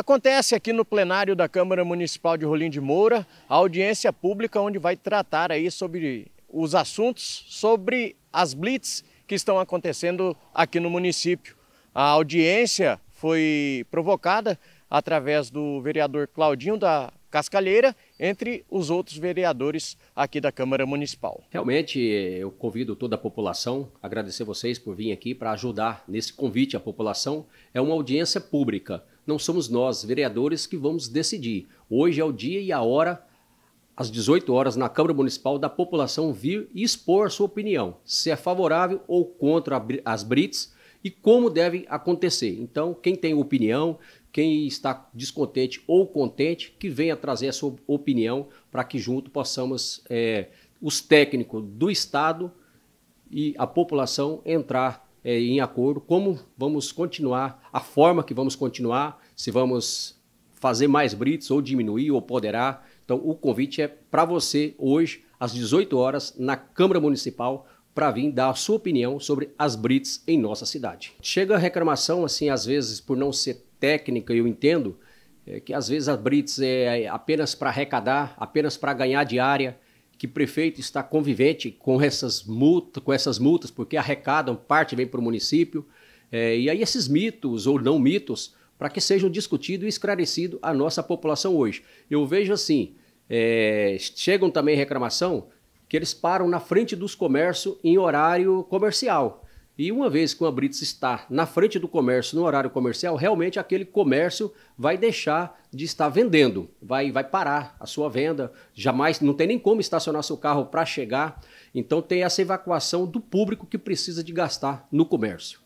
Acontece aqui no plenário da Câmara Municipal de Rolim de Moura a audiência pública onde vai tratar aí sobre os assuntos sobre as blitz que estão acontecendo aqui no município. A audiência foi provocada através do vereador Claudinho da Cascalheira, entre os outros vereadores aqui da Câmara Municipal. Realmente, eh, eu convido toda a população, agradecer vocês por vir aqui para ajudar nesse convite à população. É uma audiência pública não somos nós, vereadores, que vamos decidir. Hoje é o dia e a hora, às 18 horas, na Câmara Municipal, da população vir e expor sua opinião, se é favorável ou contra as Brits e como deve acontecer. Então, quem tem opinião, quem está descontente ou contente, que venha trazer a sua opinião para que junto possamos, é, os técnicos do Estado e a população entrar é, em acordo como vamos continuar, a forma que vamos continuar, se vamos fazer mais brites ou diminuir ou poderá. Então, o convite é para você hoje, às 18 horas, na Câmara Municipal, para vir dar a sua opinião sobre as brites em nossa cidade. Chega a reclamação, assim, às vezes, por não ser técnica, eu entendo, é que às vezes a Brits é, é apenas para arrecadar, apenas para ganhar diária que prefeito está convivente com essas, multas, com essas multas, porque arrecadam, parte vem para o município. É, e aí esses mitos ou não mitos, para que sejam discutidos e esclarecidos à nossa população hoje. Eu vejo assim, é, chegam também reclamação que eles param na frente dos comércios em horário comercial. E uma vez que uma blitz está na frente do comércio, no horário comercial, realmente aquele comércio vai deixar de estar vendendo, vai, vai parar a sua venda, jamais, não tem nem como estacionar seu carro para chegar. Então tem essa evacuação do público que precisa de gastar no comércio.